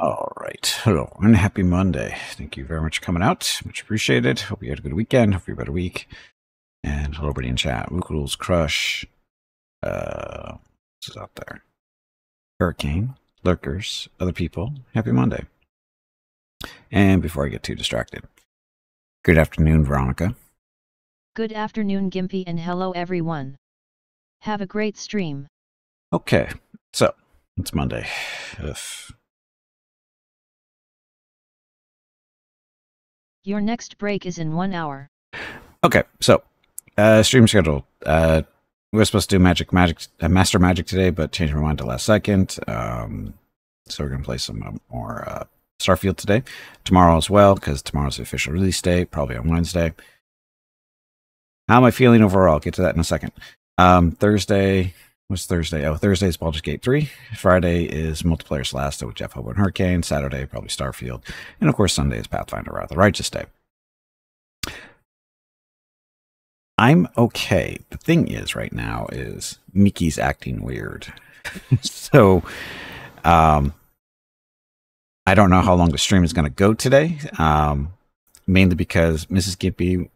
All right. Hello and happy Monday. Thank you very much for coming out. Much appreciated. Hope you had a good weekend. Hope you had a week. And hello, everybody in chat. Rukul's Rules Crush. Uh, this is out there. Hurricane, Lurkers, other people. Happy Monday. And before I get too distracted, good afternoon, Veronica. Good afternoon, Gimpy, and hello, everyone. Have a great stream. Okay. So, it's Monday. Your next break is in one hour. Okay, so uh, stream schedule. Uh, we were supposed to do Magic, Magic, uh, Master Magic today, but changed my mind to last second. Um, so we're gonna play some uh, more uh, Starfield today, tomorrow as well, because tomorrow's the official release day, probably on Wednesday. How am I feeling overall? I'll get to that in a second. Um, Thursday, What's Thursday? Oh, Thursday is Baldur's Gate 3. Friday is Multiplayer Celasta with Jeff Hoban Hurricane. Saturday, probably Starfield. And of course, Sunday is Pathfinder Wrath the Righteous Day. I'm okay. The thing is, right now, is Mickey's acting weird. so, um, I don't know how long the stream is going to go today. Um, mainly because Mrs. Gippy,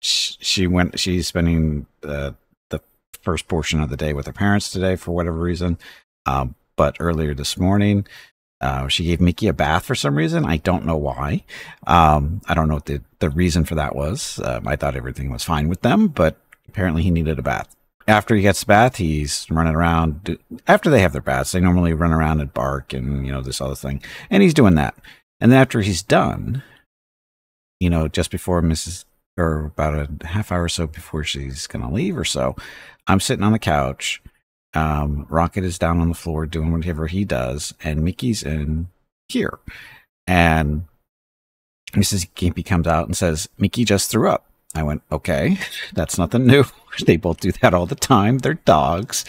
she went, she's spending the uh, first portion of the day with her parents today for whatever reason. Um, but earlier this morning, uh, she gave Mickey a bath for some reason. I don't know why. Um, I don't know what the, the reason for that was. Um, I thought everything was fine with them, but apparently he needed a bath. After he gets the bath, he's running around. After they have their baths, they normally run around and bark and, you know, this other thing. And he's doing that. And then after he's done, you know, just before Mrs or about a half hour or so before she's going to leave or so, I'm sitting on the couch. Um, Rocket is down on the floor doing whatever he does, and Mickey's in here. And Mrs. Gimpy comes out and says, Mickey just threw up. I went, okay, that's nothing new. they both do that all the time. They're dogs.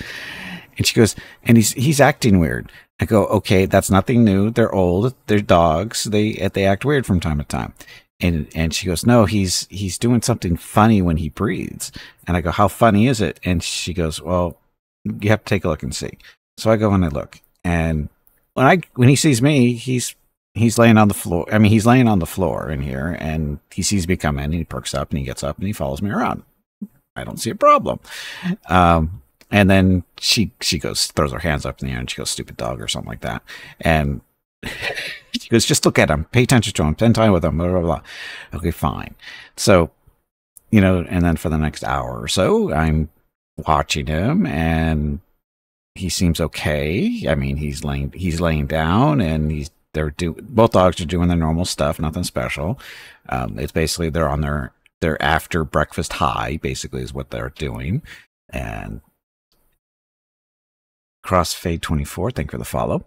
And she goes, and he's he's acting weird. I go, okay, that's nothing new. They're old. They're dogs. They they act weird from time to time and and she goes no he's he's doing something funny when he breathes and i go how funny is it and she goes well you have to take a look and see so i go and i look and when i when he sees me he's he's laying on the floor i mean he's laying on the floor in here and he sees me come in and he perks up and he gets up and he follows me around i don't see a problem um, and then she she goes throws her hands up in the air and she goes stupid dog or something like that and she goes, just look at him. pay attention to him. spend time with him. blah, blah, blah. Okay, fine. So, you know, and then for the next hour or so, I'm watching him and he seems okay. I mean, he's laying, he's laying down and he's, they're do both dogs are doing their normal stuff, nothing special. Um, it's basically they're on their they're after breakfast high, basically, is what they're doing. And CrossFade24, thank you for the follow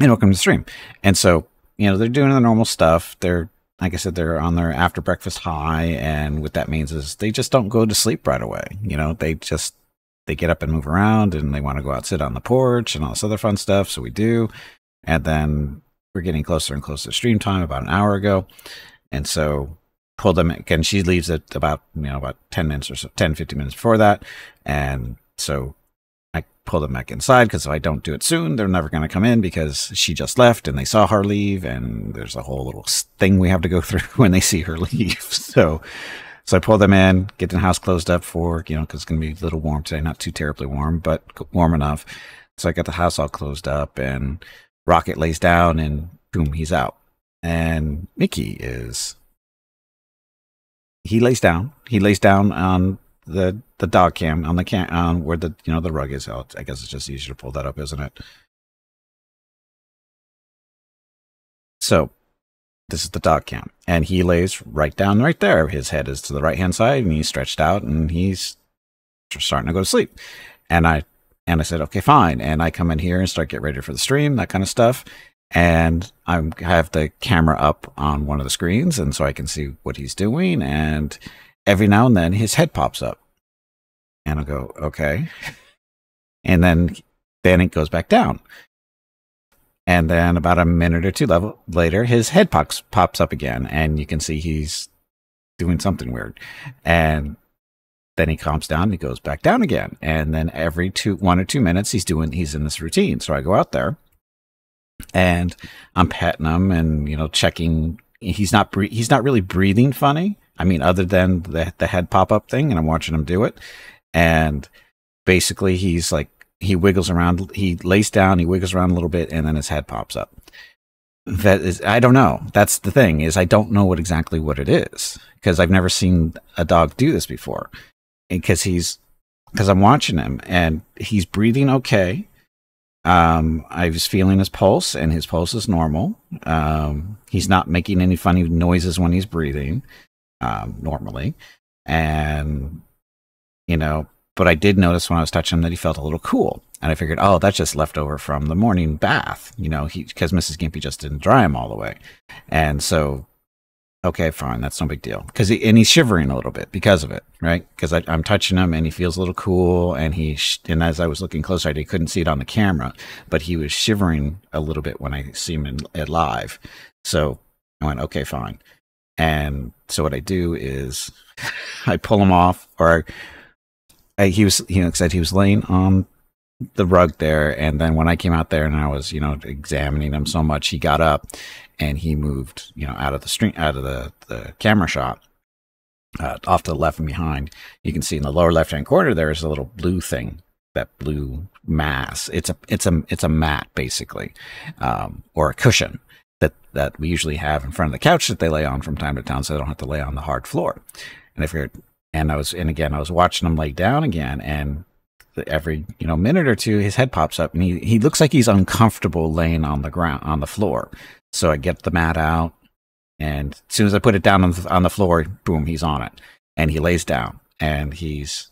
and welcome to the stream. And so, you know, they're doing the normal stuff. They're, like I said, they're on their after breakfast high. And what that means is they just don't go to sleep right away. You know, they just, they get up and move around and they want to go out, sit on the porch and all this other fun stuff. So we do. And then we're getting closer and closer to stream time about an hour ago. And so pull them And She leaves at about, you know, about 10 minutes or so, 10, 15 minutes before that. And so pull them back inside because if I don't do it soon, they're never going to come in because she just left and they saw her leave. And there's a whole little thing we have to go through when they see her leave. So, so I pull them in, get the house closed up for, you know, because it's going to be a little warm today, not too terribly warm, but warm enough. So I got the house all closed up and Rocket lays down and boom, he's out. And Mickey is, he lays down, he lays down on the the dog cam on the cam on where the you know the rug is out. I guess it's just easier to pull that up, isn't it? So this is the dog cam, and he lays right down right there. His head is to the right hand side, and he's stretched out, and he's starting to go to sleep. And I and I said, okay, fine. And I come in here and start getting ready for the stream, that kind of stuff. And I'm, I have the camera up on one of the screens, and so I can see what he's doing and every now and then his head pops up. And I'll go, okay. And then then it goes back down. And then about a minute or two level later, his head pops pops up again, and you can see he's doing something weird. And then he calms down and he goes back down again. And then every two one or two minutes he's doing he's in this routine. So I go out there and I'm petting him and you know checking he's not he's not really breathing funny I mean, other than the, the head pop up thing, and I'm watching him do it. And basically, he's like, he wiggles around, he lays down, he wiggles around a little bit, and then his head pops up. That is, I don't know. That's the thing is, I don't know what exactly what it is because I've never seen a dog do this before. Because he's, because I'm watching him and he's breathing okay. Um, I was feeling his pulse, and his pulse is normal. Um, he's not making any funny noises when he's breathing um, normally. And, you know, but I did notice when I was touching him that he felt a little cool. And I figured, oh, that's just left over from the morning bath, you know, because Mrs. Gimpy just didn't dry him all the way. And so, okay, fine, that's no big deal. Because he, and he's shivering a little bit because of it, right? Because I'm touching him and he feels a little cool. And he, and as I was looking closer, I couldn't see it on the camera, but he was shivering a little bit when I see him in, live. So I went, okay, fine. And so what I do is I pull him off, or I, he was, you know, said he was laying on the rug there. And then when I came out there and I was, you know, examining him so much, he got up and he moved, you know, out of the stream, out of the, the camera shot. Uh, off to the left and behind, you can see in the lower left-hand corner there is a little blue thing that blue mass. It's a it's a it's a mat basically, um, or a cushion that, that we usually have in front of the couch that they lay on from time to time so they don't have to lay on the hard floor. And if you're, and I was, and again, I was watching him lay down again and every, you know, minute or two, his head pops up and he, he looks like he's uncomfortable laying on the ground, on the floor. So I get the mat out and as soon as I put it down on the, on the floor, boom, he's on it and he lays down and he's,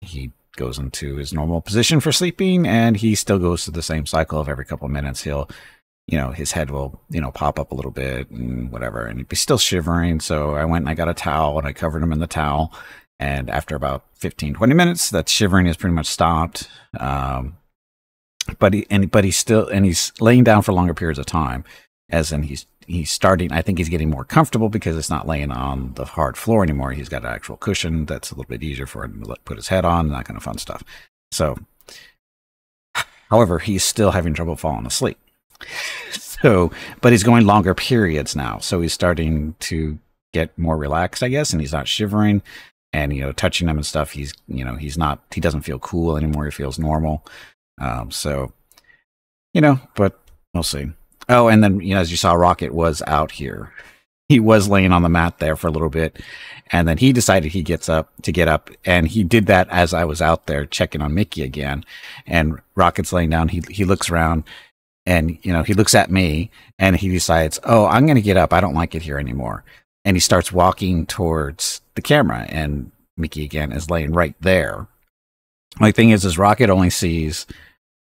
he goes into his normal position for sleeping and he still goes through the same cycle of every couple of minutes he'll you know, his head will, you know, pop up a little bit and whatever. And he'd be still shivering. So I went and I got a towel and I covered him in the towel. And after about 15, 20 minutes, that shivering has pretty much stopped. Um, but he, and, but he's still, and he's laying down for longer periods of time, as in he's, he's starting, I think he's getting more comfortable because it's not laying on the hard floor anymore. He's got an actual cushion that's a little bit easier for him to put his head on, that kind of fun stuff. So, however, he's still having trouble falling asleep so, but he's going longer periods now. So he's starting to get more relaxed, I guess, and he's not shivering and, you know, touching them and stuff. He's, you know, he's not, he doesn't feel cool anymore. He feels normal. Um, so, you know, but we'll see. Oh, and then, you know, as you saw, Rocket was out here. He was laying on the mat there for a little bit. And then he decided he gets up to get up. And he did that as I was out there checking on Mickey again. And Rocket's laying down. He, he looks around and you know he looks at me and he decides oh i'm going to get up i don't like it here anymore and he starts walking towards the camera and mickey again is laying right there my thing is is rocket only sees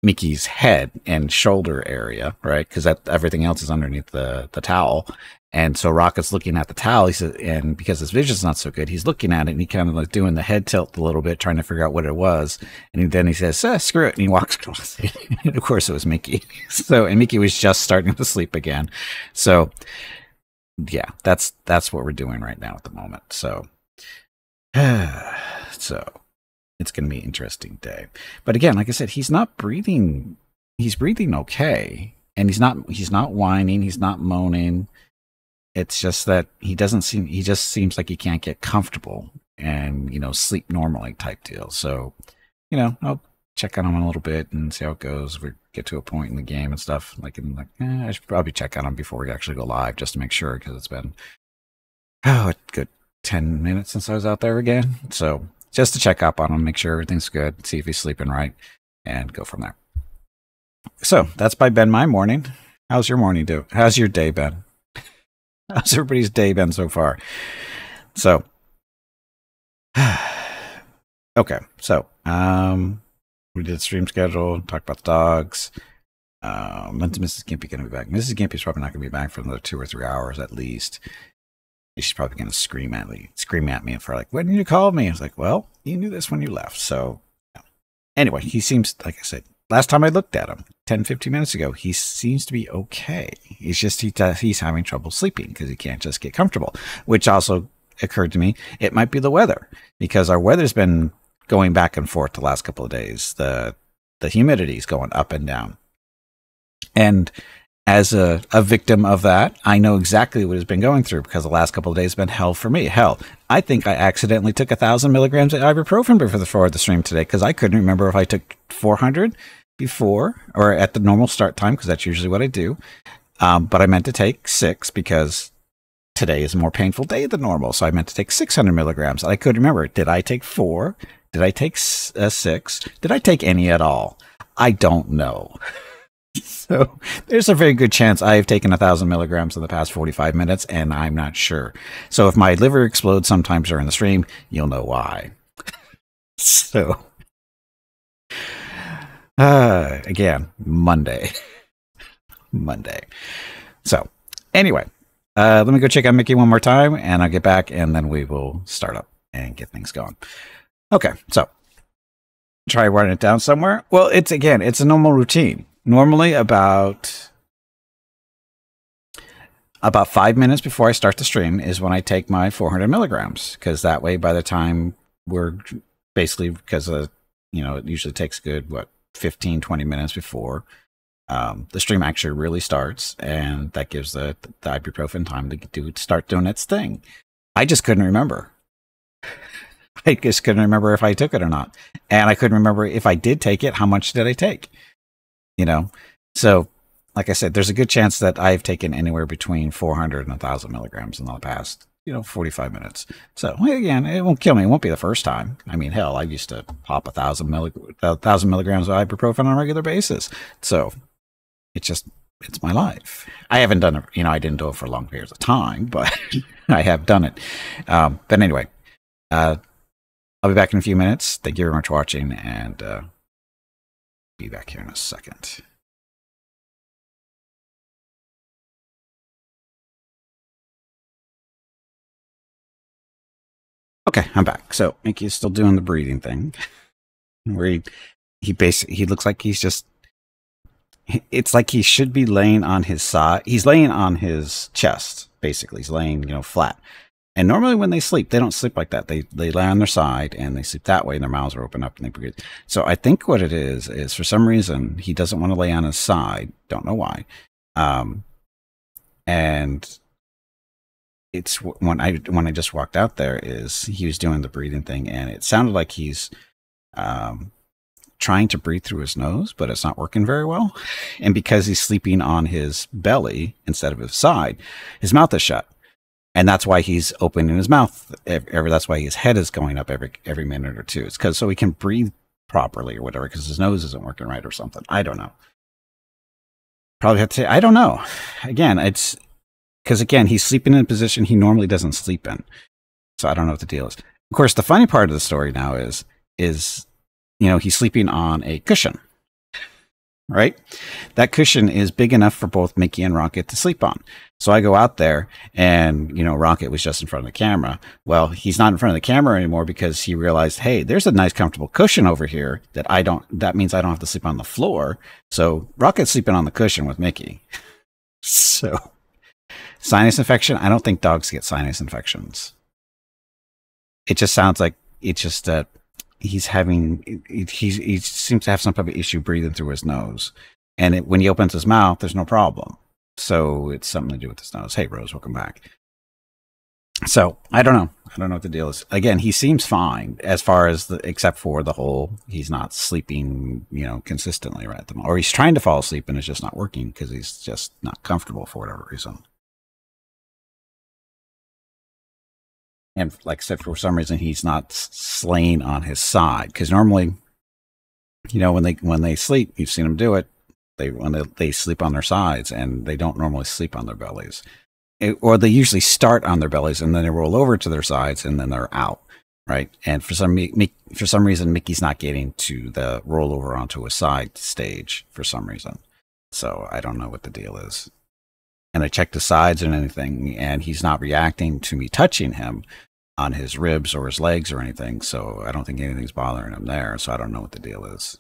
Mickey's head and shoulder area, right? Because that everything else is underneath the the towel. And so Rocket's looking at the towel. He said, and because his vision's not so good, he's looking at it and he kind of like doing the head tilt a little bit, trying to figure out what it was. And he, then he says, eh, "Screw it!" And he walks across and of course, it was Mickey. So and Mickey was just starting to sleep again. So yeah, that's that's what we're doing right now at the moment. So so it's going to be an interesting day. But again, like I said, he's not breathing. He's breathing okay, and he's not he's not whining. He's not moaning. It's just that he doesn't seem he just seems like he can't get comfortable and you know sleep normally type deal. So, you know, I'll check on him a little bit and see how it goes. If we get to a point in the game and stuff. Like, like, eh, I should probably check on him before we actually go live just to make sure because it's been oh, a good ten minutes since I was out there again. So just to check up on him, make sure everything's good, see if he's sleeping right, and go from there. So that's by Ben. My morning. How's your morning do? How's your day Ben? How's everybody's day been so far? So, okay. So, um, we did stream schedule, talked about the dogs. Uh, um, when's Mrs. Gimpy going to be back? Mrs. Gimpy's probably not going to be back for another two or three hours at least she's probably going to scream at me, scream at me for like, when did you call me? I was like, well, you knew this when you left. So yeah. anyway, he seems, like I said, last time I looked at him 10, 15 minutes ago, he seems to be okay. He's just, he does, he's having trouble sleeping because he can't just get comfortable, which also occurred to me. It might be the weather because our weather's been going back and forth the last couple of days. The, the humidity's going up and down. And as a, a victim of that, I know exactly what has been going through because the last couple of days have been hell for me. Hell, I think I accidentally took a thousand milligrams of ibuprofen before the stream today because I couldn't remember if I took 400 before or at the normal start time because that's usually what I do. Um, but I meant to take six because today is a more painful day than normal. So I meant to take 600 milligrams. I couldn't remember. Did I take four? Did I take uh, six? Did I take any at all? I don't know. So there's a very good chance I have taken a thousand milligrams in the past 45 minutes, and I'm not sure. So if my liver explodes sometimes during the stream, you'll know why. so uh, again, Monday, Monday. So anyway, uh, let me go check on Mickey one more time, and I'll get back, and then we will start up and get things going. Okay, so try writing it down somewhere. Well, it's again, it's a normal routine normally about about five minutes before I start the stream is when I take my 400 milligrams because that way by the time we're basically because uh, you know it usually takes good what 15 20 minutes before um, the stream actually really starts and that gives the, the ibuprofen time to do start doing its thing I just couldn't remember I just couldn't remember if I took it or not and I couldn't remember if I did take it how much did I take you know so like i said there's a good chance that i've taken anywhere between 400 and 1000 milligrams in the past you know 45 minutes so again it won't kill me it won't be the first time i mean hell i used to pop a thousand milligrams of ibuprofen on a regular basis so it's just it's my life i haven't done it you know i didn't do it for long periods of time but i have done it um, but anyway uh, i'll be back in a few minutes thank you very much for watching and uh, be back here in a second. Okay, I'm back. So Mickey is still doing the breathing thing, where he he basically he looks like he's just. It's like he should be laying on his side. He's laying on his chest, basically. He's laying, you know, flat, and normally when they sleep, they don't sleep like that. They they lie on their side and they sleep that way, and their mouths are open up and they breathe. So I think what it is is for some reason he doesn't want to lay on his side. Don't know why. Um, and it's when I when I just walked out there is he was doing the breathing thing, and it sounded like he's um, trying to breathe through his nose, but it's not working very well. And because he's sleeping on his belly instead of his side, his mouth is shut and that's why he's opening his mouth. Every, that's why his head is going up every every minute or two. It's because so he can breathe properly or whatever because his nose isn't working right or something. I don't know. Probably have to. Say, I don't know. Again, it's because again he's sleeping in a position he normally doesn't sleep in. So I don't know what the deal is. Of course, the funny part of the story now is is you know he's sleeping on a cushion right? That cushion is big enough for both Mickey and Rocket to sleep on. So I go out there and, you know, Rocket was just in front of the camera. Well, he's not in front of the camera anymore because he realized, hey, there's a nice comfortable cushion over here that I don't, that means I don't have to sleep on the floor. So Rocket's sleeping on the cushion with Mickey. so sinus infection, I don't think dogs get sinus infections. It just sounds like it's just that uh, he's having he's he seems to have some type of issue breathing through his nose, and it, when he opens his mouth, there's no problem. So it's something to do with his nose. Hey, Rose, welcome back. So I don't know. I don't know what the deal is. Again, he seems fine as far as the, except for the whole he's not sleeping, you know, consistently right at the moment, or he's trying to fall asleep and it's just not working because he's just not comfortable for whatever reason. and like except for some reason he's not slain on his side because normally you know when they when they sleep you've seen them do it they when they, they sleep on their sides and they don't normally sleep on their bellies it, or they usually start on their bellies and then they roll over to their sides and then they're out right and for some for some reason mickey's not getting to the rollover onto a side stage for some reason so i don't know what the deal is and I checked the sides and anything, and he's not reacting to me touching him on his ribs or his legs or anything, so I don't think anything's bothering him there, so I don't know what the deal is.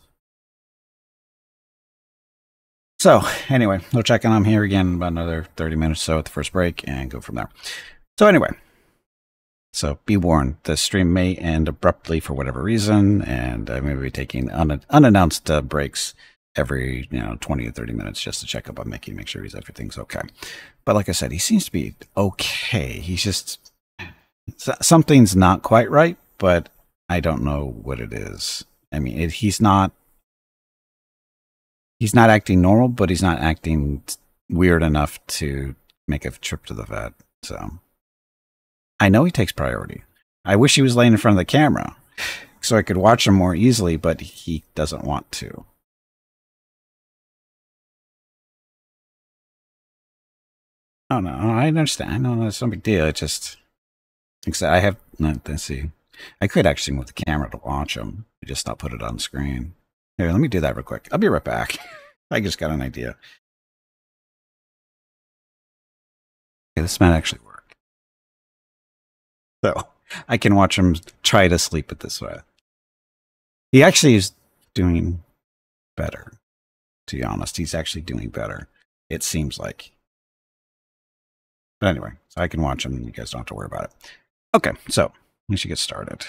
So, anyway, we'll check I'm here again about another 30 minutes or so at the first break and go from there. So, anyway, so be warned, the stream may end abruptly for whatever reason, and I may be taking un unannounced uh, breaks every you know 20 to 30 minutes just to check up on Mickey, make sure he's everything's okay. But like I said, he seems to be okay. He's just something's not quite right, but I don't know what it is. I mean, it, he's not he's not acting normal, but he's not acting weird enough to make a trip to the vet. So I know he takes priority. I wish he was laying in front of the camera so I could watch him more easily, but he doesn't want to. Oh no, I understand. I know it's no big deal. It just Except I have, let's see. I could actually move the camera to watch them. Just not put it on screen. Here, let me do that real quick. I'll be right back. I just got an idea. Okay, this might actually work. So I can watch him try to sleep it this way. He actually is doing better, to be honest. He's actually doing better, it seems like. But anyway, so I can watch him and you guys don't have to worry about it. Okay, so we should get started.